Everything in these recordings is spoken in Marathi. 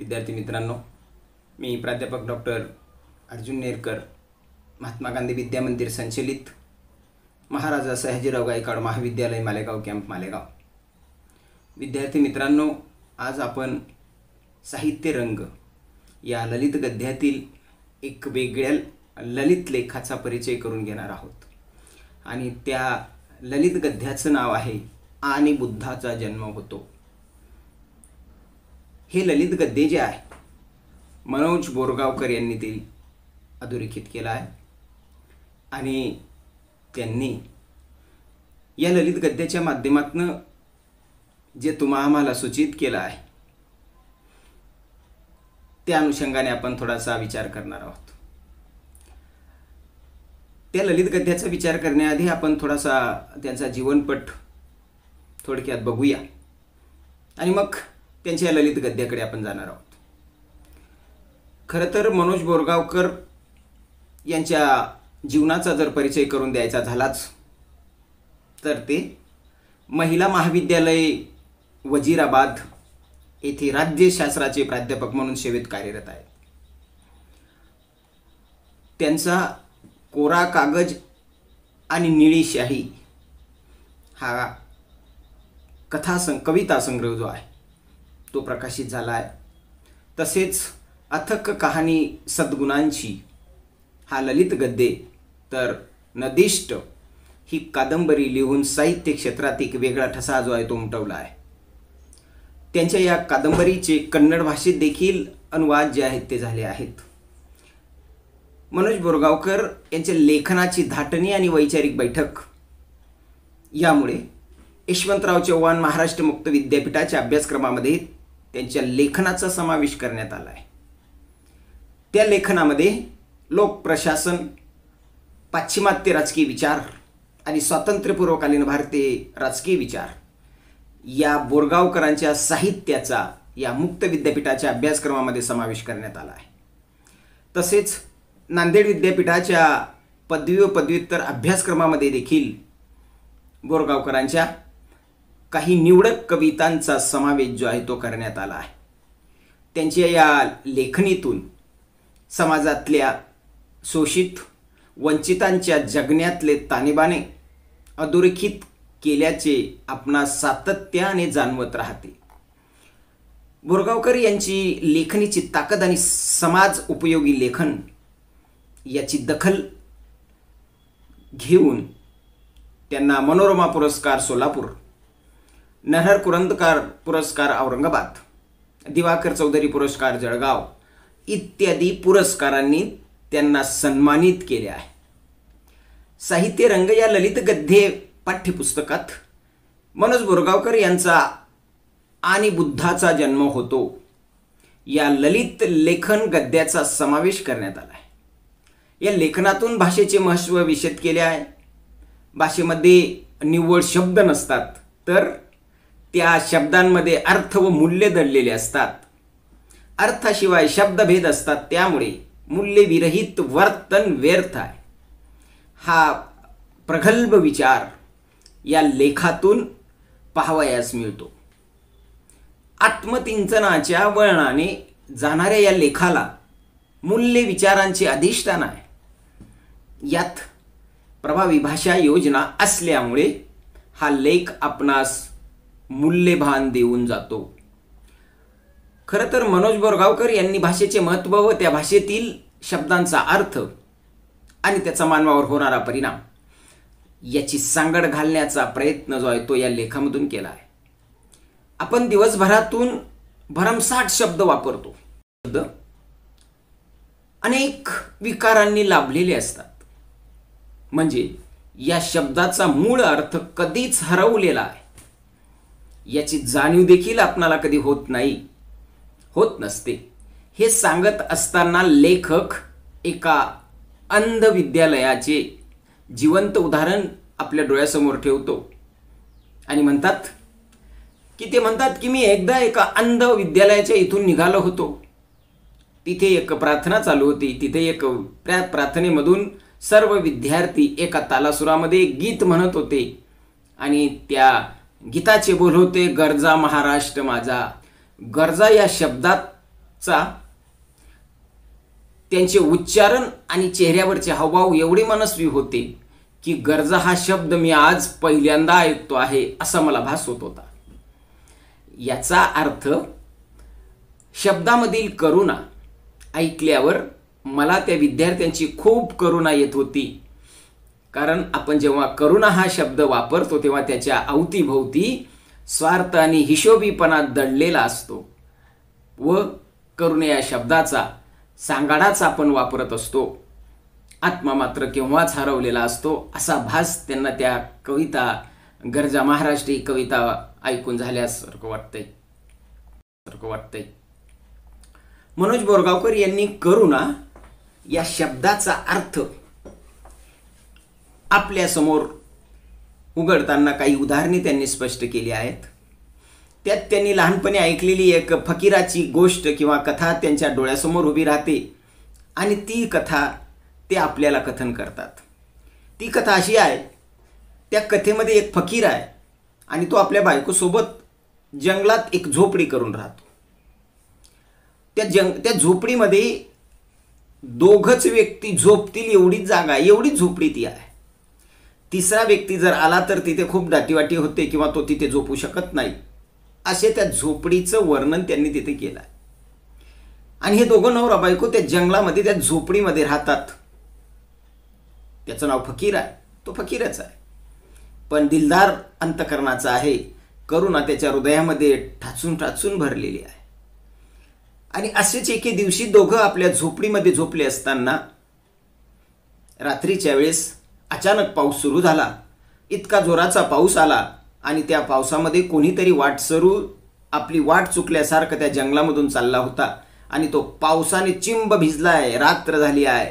विद्यार्थी मित्रांनो मी प्राध्यापक डॉक्टर अर्जुन नेरकर महात्मा गांधी विद्यामंदिर संचलित महाराजा सहजीराव गायकवाड महाविद्यालय मालेगाव कॅम्प मालेगाव विद्यार्थी मित्रांनो आज आपण साहित्य रंग या ललित गद्यातील एक वेगळ्या ललित लेखाचा परिचय करून घेणार आहोत आणि त्या ललित गद्याचं नाव आहे आणि बुद्धाचा जन्म होतो हे ललित गद्दे जे आहे मनोज बोरगावकर यांनी ते अधोरेखित केलं आहे आणि त्यांनी या ललित गद्याच्या माध्यमातनं जे तुम्हा आम्हाला सूचित केलं आहे त्या अनुषंगाने आपण थोडासा विचार करणार आहोत त्या ललित गद्याचा विचार करण्याआधी आपण थोडासा त्यांचा जीवनपट थोडक्यात बघूया आणि मग त्यांच्या ललित गद्याकडे आपण जाणार आहोत खरंतर तर मनोज बोरगावकर यांच्या जीवनाचा जर परिचय करून द्यायचा झालाच तर ते महिला महाविद्यालय वजीराबाद येथे राज्यशास्त्राचे प्राध्यापक म्हणून सेवेत कार्यरत आहेत त्यांचा कोरा कागज आणि निळी शाही हा कथा सं कविता संग्रह जो आहे तो प्रकाशित झाला आहे तसेच अथक कहाणी सद्गुणांची हा ललित गद्दे तर नदिष्ट ही कादंबरी लिहून साहित्य क्षेत्रात एक वेगळा ठसा जो आहे तो उमटवला आहे त्यांच्या या कादंबरीचे कन्नड भाषेत देखील अनुवाद जे आहेत ते झाले आहेत मनोज बोरगावकर यांच्या लेखनाची धाटणी आणि वैचारिक बैठक यामुळे यशवंतराव चव्हाण महाराष्ट्र मुक्त विद्यापीठाच्या अभ्यासक्रमामध्ये त्यांच्या लेखनाचा समावेश करण्यात आला आहे त्या लेखनामध्ये लोकप्रशासन पाश्चिमात्य राजकीय विचार आणि स्वातंत्र्यपूर्वकालीन भारतीय राजकीय विचार या बोरगावकरांच्या साहित्याचा या मुक्त विद्यापीठाच्या अभ्यासक्रमामध्ये समावेश करण्यात आला आहे तसेच नांदेड विद्यापीठाच्या पदवी व पदव्युत्तर अभ्यासक्रमामध्ये देखील बोरगावकरांच्या काही निवडक कवितांचा समावेश जो आहे तो करण्यात आला आहे त्यांच्या या लेखणीतून समाजातल्या शोषित वंचितांच्या जगण्यातले तानेबाने अधोरेखित केल्याचे आपणा सातत्याने जाणवत राहते बोरगावकर यांची लेखणीची ताकद आणि समाज उपयोगी लेखन याची दखल घेऊन त्यांना मनोरमा पुरस्कार सोलापूर नरहर कुरंदकार पुरस्कार औरंगाबाद दिवाकर चौधरी पुरस्कार जळगाव इत्यादी पुरस्कारांनी त्यांना सन्मानित केले आहे साहित्य रंग या ललित गद्ये पाठ्यपुस्तकात मनोज बोरगावकर यांचा आणि बुद्धाचा जन्म होतो या ललित लेखन गद्याचा समावेश करण्यात आला आहे या लेखनातून भाषेचे महत्त्व विषद केले आहे भाषेमध्ये निव्वळ शब्द नसतात तर त्या शब्दांमध्ये अर्थ व मूल्य दडलेले असतात अर्थाशिवाय शब्दभेद असतात त्यामुळे मूल्यविरहित वर्तन व्यर्थ आहे हा प्रगल्भ विचार या लेखातून पाहावयास मिळतो आत्मतिंचनाच्या वळणाने जाणाऱ्या या लेखाला मूल्य विचारांचे अधिष्ठान आहे यात प्रभावी भाषा योजना असल्यामुळे हा लेख आपणास मूल्यभान देऊन जातो खरं तर मनोज बोरगावकर यांनी भाषेचे महत्त्व व त्या भाषेतील शब्दांचा अर्थ आणि त्याचा मानवावर होणारा परिणाम याची सांगड घालण्याचा प्रयत्न जो आहे तो या लेखामधून केला आहे आपण दिवसभरातून भरमसाठ शब्द वापरतो शब्द अनेक विकारांनी लाभलेले असतात म्हणजे या शब्दाचा मूळ अर्थ कधीच हरवलेला आहे याची जाणीव देखील आपणाला कधी होत नाही होत नसते हे सांगत असताना लेखक एका अंध विद्यालयाचे जिवंत उदाहरण आपल्या डोळ्यासमोर ठेवतो आणि म्हणतात की ते म्हणतात की मी एकदा एका अंध विद्यालयाच्या इथून निघालो होतो तिथे एक प्रार्थना चालू होती तिथे एक प्रार्थनेमधून सर्व विद्यार्थी एका तालासुरामध्ये गीत म्हणत होते आणि त्या गीताचे बोल होते गरजा महाराष्ट्र माझा गरजा या शब्दाचा त्यांचे उच्चारण आणि चेहऱ्यावरचे हावभाव एवढे मनस्वी होते की गरजा हा शब्द मी आज पहिल्यांदा ऐकतो आहे असा मला भास होत होता याचा अर्थ शब्दामधील करुणा ऐकल्यावर मला त्या विद्यार्थ्यांची खूप करुणा येत होती कारण आपण जेव्हा करुणा हा शब्द वापरतो तेव्हा त्याच्या अवतीभोवती स्वार्थ आणि हिशोबीपणा दडलेला असतो व करुणे या शब्दाचा सांगाडाच आपण वापरत असतो आत्मा मात्र केव्हाच हरवलेला असतो असा भास त्यांना त्या कविता गरजा महाराष्ट्री कविता ऐकून झाल्यासारखं वाटतंय सारखं वाटतंय मनोज बोरगावकर यांनी करुणा या शब्दाचा अर्थ आपल्यासमोर उघडताना काही उदाहरणे त्यांनी स्पष्ट केली आहेत त्यात त्यांनी लहानपणी ऐकलेली एक फकीराची गोष्ट किंवा कथा त्यांच्या डोळ्यासमोर उभी राहते आणि ती कथा ते आपल्याला कथन करतात ती कथा अशी आहे त्या कथेमध्ये एक फकीर आहे आणि तो आपल्या बायकोसोबत जंगलात एक झोपडी करून राहतो त्या जंग त्या झोपडीमध्ये दोघंच व्यक्ती झोपतील एवढीच जागा एवढीच झोपडी ती आहे तिसरा व्यक्ती जर आला तर तिथे खूप दाटीवाटी होते किंवा तो तिथे झोपू शकत नाही असे त्या झोपडीचं वर्णन त्यांनी तिथे केलं आणि हे दोघं नवरा बायको त्या जंगलामध्ये त्या झोपडीमध्ये राहतात त्याचं नाव फकीर आहे तो फकीरच आहे पण दिलदार अंतकरणाचा आहे करुणा त्याच्या हृदयामध्ये ठाचून ठाचून भरलेली आहे आणि असेच एके दिवशी दोघं आपल्या झोपडीमध्ये झोपले असताना रात्रीच्या वेळेस अचानक पाऊस सुरू झाला इतका जोराचा पाऊस आला आणि त्या पावसामध्ये कोणीतरी वाटसरू आपली वाट चुकल्यासारखं त्या जंगलामधून चालला होता आणि तो पावसाने चिंब भिजला आहे रात्र झाली आहे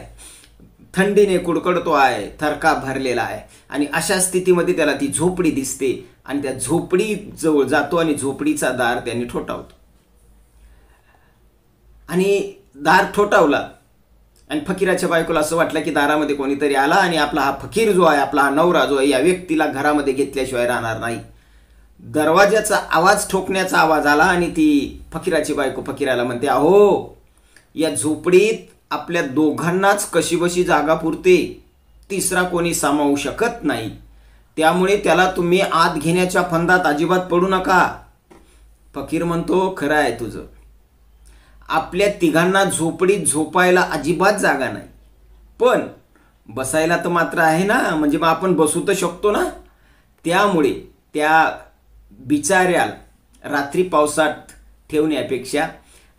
थंडीने कुडकडतो आहे थरका भरलेला आहे आणि अशा स्थितीमध्ये त्याला ती झोपडी दिसते आणि त्या झोपडीजवळ जातो आणि झोपडीचा दार त्याने ठोठावतो आणि दार ठोठावला आणि फकीराच्या बायकोला असं वाटलं की दारामध्ये कोणीतरी आला आणि आपला हा फकीर जो आहे आपला हा नवरा जो आहे या व्यक्तीला घरामध्ये घेतल्याशिवाय राहणार नाही दरवाज्याचा आवाज ठोकण्याचा आवाज आला आणि ती फकीराची बायको फकीराला म्हणते अहो या झोपडीत आपल्या दोघांनाच कशीबशी जागा पुरते तिसरा कोणी सामावू शकत नाही त्यामुळे त्याला तुम्ही आत घेण्याच्या फंदात अजिबात पडू नका फकीर म्हणतो खरं आहे तुझं आपल्या तिघांना झोपडीत झोपायला अजिबात जागा नाही पण बसायला तर मात्र आहे ना म्हणजे मग आपण बसू तर शकतो ना त्यामुळे त्या बिचाऱ्या रात्री पावसात ठेवण्यापेक्षा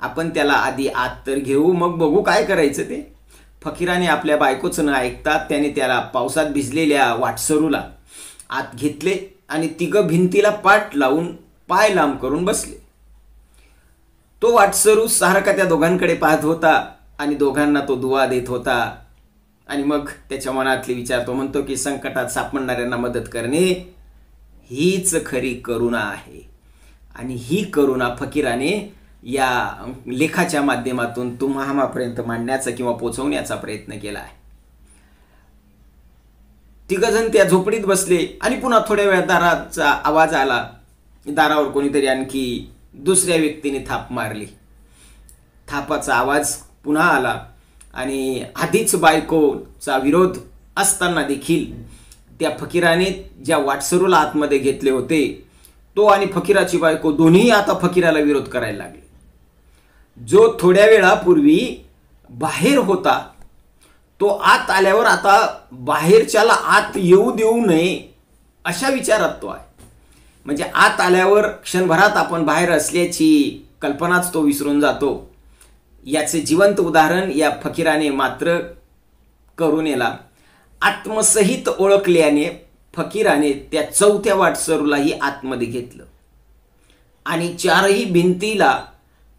आपण त्याला आधी आत तर घेऊ मग बघू काय करायचं ते फकीराने आपल्या बायकोचं न ऐकता त्याने त्याला पावसात भिजलेल्या वाटसरूला आत घेतले आणि तिघं भिंतीला पाठ लावून पाय लांब करून बसले तो वाटसरू सारखा त्या दोघांकडे पाहत होता आणि दोघांना तो दुवा देत होता आणि मग त्याच्या मनातले विचार तो म्हणतो की संकटात सापडणाऱ्यांना मदत करणे हीच खरी करुणा आहे आणि ही करुणा फकीराने या लेखाच्या माध्यमातून तुम्हामापर्यंत मांडण्याचा किंवा पोचवण्याचा प्रयत्न केला आहे तिघजण त्या झोपडीत बसले आणि पुन्हा थोड्या वेळा दाराचा आवाज आला दारावर कोणीतरी आणखी दुसऱ्या व्यक्तीने थाप मारली थापाचा आवाज पुन्हा आला आणि आधीच बायकोचा विरोध असताना देखील त्या फकीराने ज्या वाटसरूला आतमध्ये घेतले होते तो आणि फकीराची बायको दोन्ही आता फकीराला विरोध करायला लागले जो थोड्या वेळापूर्वी बाहेर होता तो आत आल्यावर आता बाहेरच्याला आत येऊ देऊ नये अशा विचारात तो आहे म्हणजे आत आल्यावर क्षणभरात आपण बाहेर असल्याची कल्पनाच तो विसरून जातो याचे जिवंत उदाहरण या फकीराने मात्र करून येला आत्मसहित ओळखल्याने फकीराने त्या चौथ्या वाटसरूलाही आतमध्ये घेतलं आणि चारही भिंतीला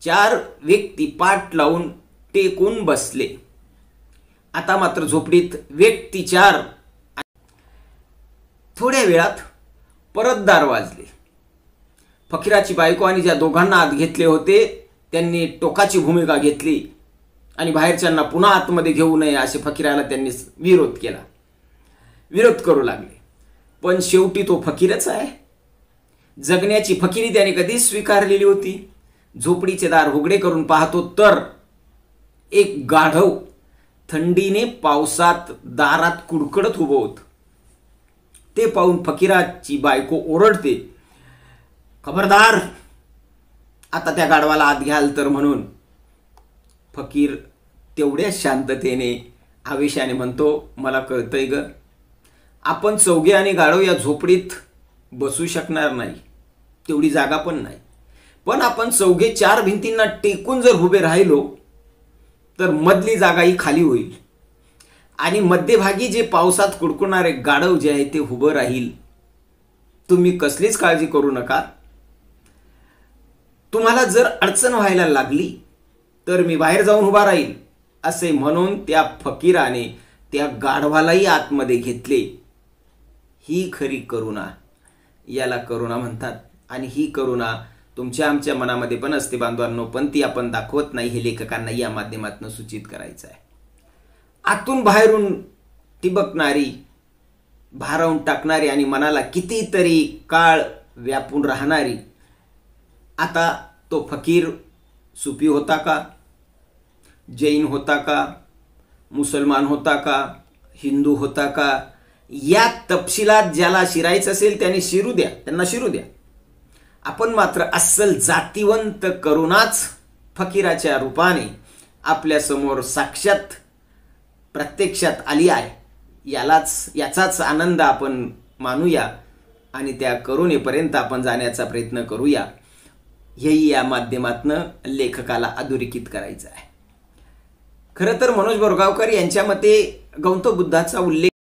चार व्यक्ती पाठ लावून टेकून बसले आता मात्र झोपडीत व्यक्ती चार थोड्या वेळात परत दार वाजले फकीराची बायको आणि ज्या दोघांना आत घेतले होते त्यांनी टोकाची भूमिका घेतली आणि बाहेरच्यांना पुन्हा आतमध्ये घेऊ नये असे फकीराला त्यांनी विरोध केला विरोध करू लागले पण शेवटी तो फकीरच आहे जगण्याची फकीरी त्याने कधी स्वीकारलेली होती झोपडीचे दार उघडे करून पाहतो तर एक गाढव थंडीने पावसात दारात कुडकडत उभं होतं ते पाहून फकीराची बायको ओरडते खबरदार आता त्या गाडवाला आत घ्याल तर म्हणून फकीर तेवढ्याच शांततेने आवेशाने म्हणतो मला कळतंय ग आपण चौघे आणि गाढव या झोपडीत बसू शकणार नाही तेवढी जागा पण नाही पण आपण चौघे चार भिंतींना टेकून जर उभे राहिलो तर मधली जागा ही खाली होईल आणि मध्यभागी जे पावसात कुडकुणारे गाढव जे आहे ते उभं राहील तुम्ही कसलीच काळजी करू नका तुम्हाला जर अडचण व्हायला लागली तर मी बाहेर जाऊन उभा राहील असे म्हणून त्या फकीराने त्या गाढवालाही आतमध्ये घेतले ही खरी करुणा याला करुणा म्हणतात आणि ही करुणा तुमच्या आमच्या मनामध्ये पण असते बांधवांनो पण ती आपण दाखवत नाही हे लेखकांना या माध्यमातून सूचित करायचं आहे आतून बाहेरून तिबकणारी भारावून टाकणारी आणि मनाला कितीतरी काळ व्यापून राहणारी आता तो फकीर सुपी होता का जैन होता का मुसलमान होता का हिंदू होता का या तपशिलात ज्याला शिरायचं असेल त्याने शिरू द्या त्यांना शिरू द्या आपण मात्र अस्सल जातीवंत करूनच फकीराच्या रूपाने आपल्यासमोर साक्षात प्रत्यक्षात आली आहे यालाच याचाच आनंद आपण मानूया आणि त्या करुणेपर्यंत आपण जाण्याचा प्रयत्न करूया हेही या माध्यमातनं लेखकाला अधोरेखित करायचं आहे खरं तर मनोज बोरगावकर यांच्या मते गौतम बुद्धाचा उल्लेख